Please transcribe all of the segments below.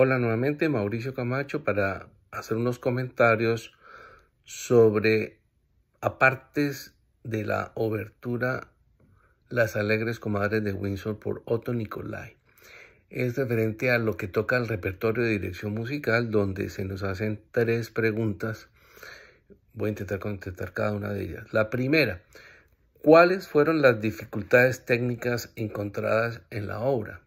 Hola nuevamente, Mauricio Camacho, para hacer unos comentarios sobre apartes de la obertura Las Alegres Comadres de Windsor por Otto Nicolai. Es referente a lo que toca el repertorio de dirección musical, donde se nos hacen tres preguntas. Voy a intentar contestar cada una de ellas. La primera, ¿cuáles fueron las dificultades técnicas encontradas en la obra?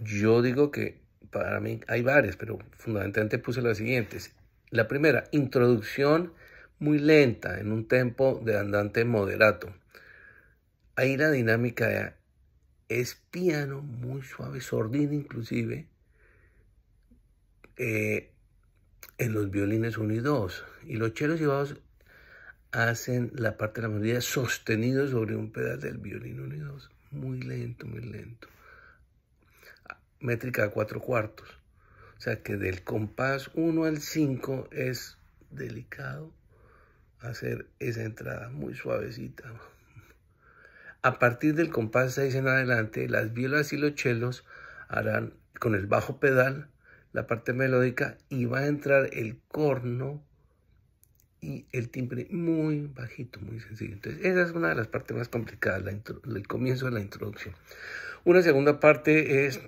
Yo digo que para mí hay varias, pero fundamentalmente puse las siguientes. La primera, introducción muy lenta, en un tempo de andante moderato. Ahí la dinámica es piano, muy suave, sordina inclusive, eh, en los violines unidos y Y los chelos llevados hacen la parte de la melodía sostenido sobre un pedal del violín unidos y Muy lento, muy lento métrica de cuatro cuartos. O sea que del compás 1 al 5 es delicado hacer esa entrada muy suavecita. A partir del compás 6 en adelante, las violas y los chelos harán con el bajo pedal la parte melódica y va a entrar el corno y el timbre muy bajito, muy sencillo. Entonces, esa es una de las partes más complicadas, el comienzo de la introducción. Una segunda parte es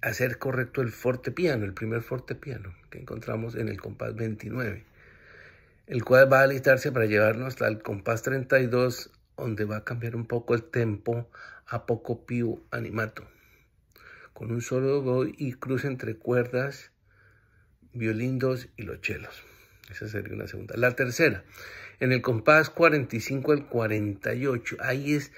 hacer correcto el forte piano, el primer forte piano que encontramos en el compás 29, el cual va a alistarse para llevarnos al compás 32, donde va a cambiar un poco el tempo a poco più animato, con un solo do y cruce entre cuerdas, violín y los chelos. Esa sería una segunda. La tercera, en el compás 45 al 48, ahí es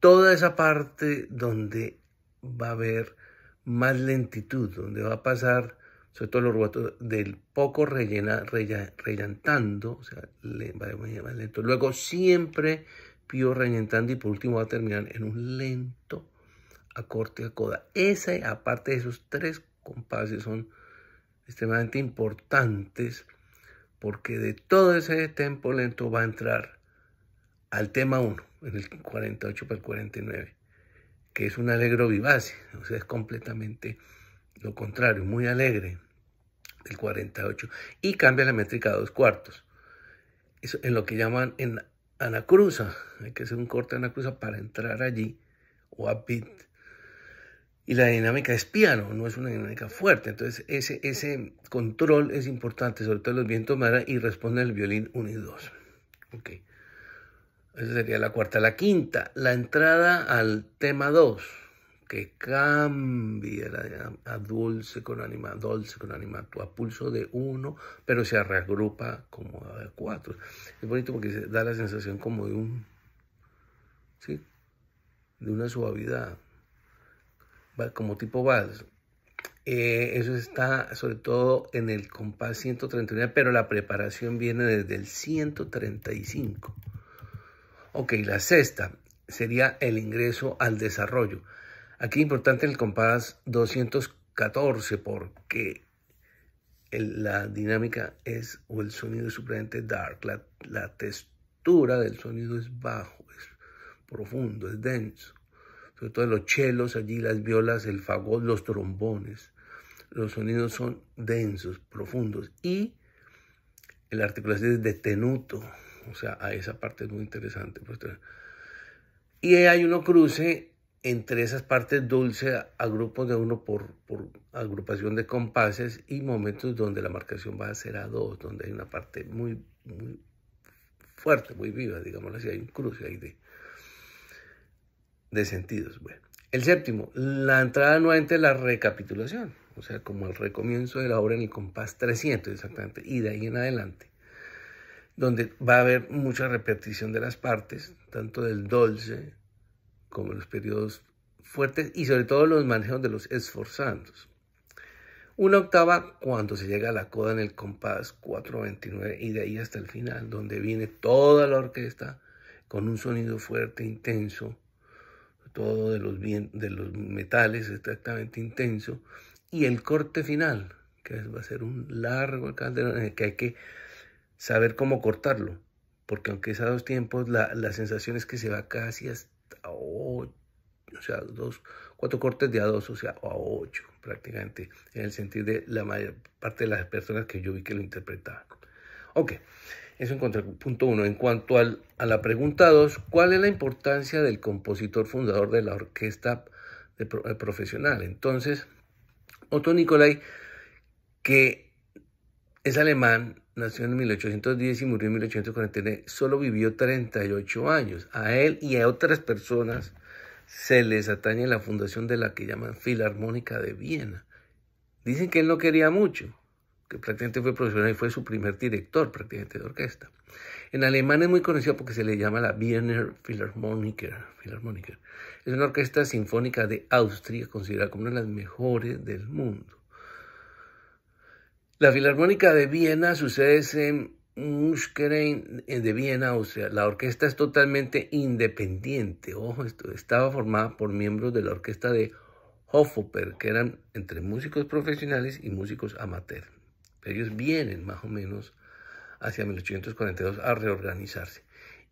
toda esa parte donde va a haber más lentitud, donde va a pasar, sobre todo los rubatos, del poco rellena, rellantando, o sea, le, va, ir más lento. Luego siempre pío rellentando y por último va a terminar en un lento acorte a coda. Esa, aparte de esos tres compases, son extremadamente importantes porque de todo ese tempo lento va a entrar al tema 1, en el 48 para el 49 que es un alegro vivace, o sea, es completamente lo contrario, muy alegre el 48, y cambia la métrica a dos cuartos, Eso en lo que llaman en anacruza, hay que hacer un corte de anacruza para entrar allí, o a y la dinámica es piano, no es una dinámica fuerte, entonces ese, ese control es importante, sobre todo los vientos y responde el violín 1 y 2. Okay. Esa sería la cuarta. La quinta, la entrada al tema 2, que cambia a, dulce con anima, dulce con animato, a pulso de 1, pero se reagrupa como a 4. Es bonito porque da la sensación como de un, ¿sí? De una suavidad, como tipo vals. Eh, eso está sobre todo en el compás 139, pero la preparación viene desde el 135. Ok, la sexta sería el ingreso al desarrollo. Aquí importante el compás 214 porque la dinámica es, o el sonido es supremamente dark, la, textura del sonido es bajo, es profundo, es denso. Sobre todo los chelos allí, las violas, el fagot, los trombones. Los sonidos son densos, profundos. Y el articulación es de tenuto, o sea, a esa parte es muy interesante. Pues, y hay uno cruce entre esas partes dulces a grupos de uno por, por, agrupación de compases y momentos donde la marcación va a ser a dos, donde hay una parte muy, fuerte, muy viva, digámoslo así, hay un cruce ahí de, de sentidos. Bueno, el séptimo, la entrada nuevamente la recapitulación, o sea, como el recomienzo de la obra en el compás 300 exactamente, y de ahí en adelante donde va a haber mucha repetición de las partes, tanto del dolce como los periodos fuertes y sobre todo los manejos de los esforzados Una octava cuando se llega a la coda en el compás 429 y de ahí hasta el final, donde viene toda la orquesta con un sonido fuerte, intenso, todo de los, de los metales exactamente intenso, y el corte final, que va a ser un largo alcance en el que hay que saber cómo cortarlo, porque aunque es a dos tiempos, la, sensación es que se va casi hasta o sea, dos, cuatro cortes de a dos, o sea, a ocho, prácticamente, en el sentido de la mayor parte de las personas que yo vi que lo interpretaban. Ok, eso en cuanto punto uno, En cuanto al, a la pregunta dos, ¿cuál es la importancia del compositor fundador de la orquesta eh, profesional? Entonces, Otto Nicolai, que es alemán, nació en 1810 y murió en 1849, solo vivió 38 años. A él y a otras personas se les atañe la fundación de la que llaman Filarmónica de Viena. Dicen que él no quería mucho, que prácticamente fue profesional y fue su primer director prácticamente de orquesta. En alemán es muy conocido porque se le llama la Wiener Philharmoniker. Es una orquesta sinfónica de Austria considerada como una de las mejores del mundo. La Filarmónica de Viena, sucede en eh, de Viena, Austria. La orquesta es totalmente independiente. Ojo, estaba formada por miembros de la orquesta de Hofoper, que eran entre músicos profesionales y músicos amateurs. Ellos vienen más o menos hacia 1842 a reorganizarse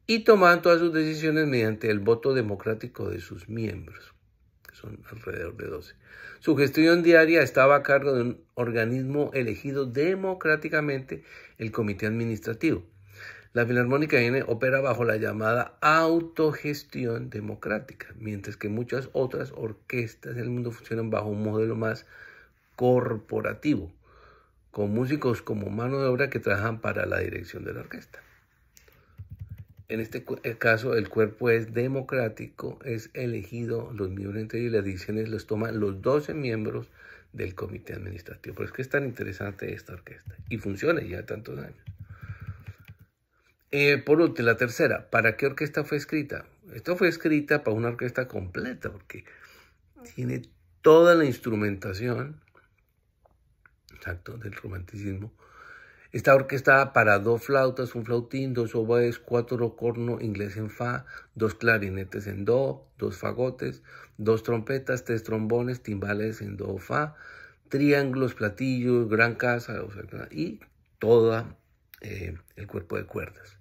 y toman todas sus decisiones mediante el voto democrático de sus miembros son alrededor de 12. Su gestión diaria estaba a cargo de un organismo elegido democráticamente, el Comité Administrativo. La Filarmónica N opera bajo la llamada autogestión democrática, mientras que muchas otras orquestas del mundo funcionan bajo un modelo más corporativo, con músicos como mano de obra que trabajan para la dirección de la orquesta en este caso el cuerpo es democrático, es elegido, los miembros entre las decisiones los toman los 12 miembros del comité administrativo. Pero es que es tan interesante esta orquesta y funciona ya tantos años. Eh, por último, la tercera, ¿para qué orquesta fue escrita? Esto fue escrita para una orquesta completa porque tiene toda la instrumentación, exacto, del romanticismo, esta orquesta para dos flautas, un flautín, dos oboes, cuatro corno inglés en fa, dos clarinetes en do, dos fagotes, dos trompetas, tres trombones, timbales en do fa, triángulos, platillos, gran casa y todo eh, el cuerpo de cuerdas.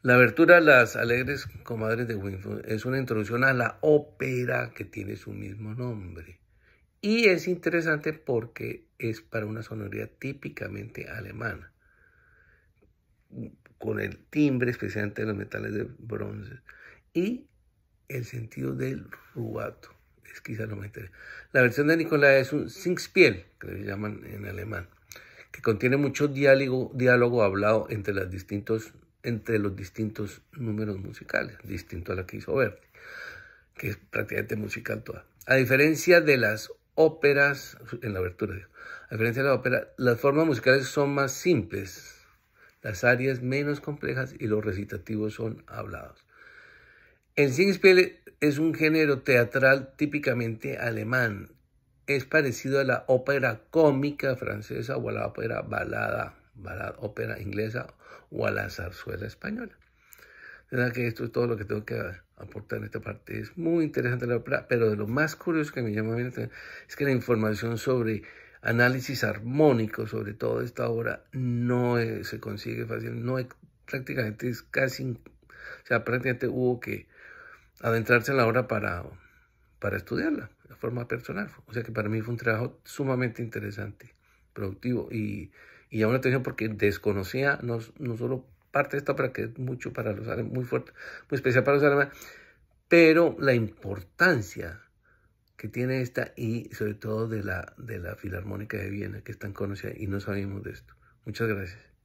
La abertura Las Alegres Comadres de Winfield es una introducción a la ópera que tiene su mismo nombre. Y es interesante porque es para una sonoridad típicamente alemana, con el timbre especialmente de los metales de bronce y el sentido del rubato. Es quizá lo más interesante. La versión de Nicolás es un Singspiel, que le llaman en alemán, que contiene mucho diálogo, diálogo hablado entre, las distintos, entre los distintos números musicales, distinto a la que hizo Berti que es prácticamente musical toda. A diferencia de las óperas, en la abertura, a diferencia de la ópera, las formas musicales son más simples, las áreas menos complejas y los recitativos son hablados. El Singspiel es un género teatral típicamente alemán. Es parecido a la ópera cómica francesa o a la ópera balada, balada ópera inglesa o a la zarzuela española. ¿verdad? Que esto es todo lo que tengo que aportar en esta parte. Es muy interesante la obra, pero de lo más curioso que me llama atención es que la información sobre análisis armónico sobre toda esta obra no se consigue fácil, no es, prácticamente es casi, o sea, prácticamente hubo que adentrarse en la obra para, para estudiarla de forma personal. O sea que para mí fue un trabajo sumamente interesante, productivo y, y llamó la atención porque desconocía no, no solo parte de esto, que es mucho para los alemanes, muy fuerte, muy especial para los alemanes, pero la importancia que tiene esta y sobre todo de la, de la Filarmónica de Viena, que es tan conocida y no sabíamos de esto. Muchas gracias.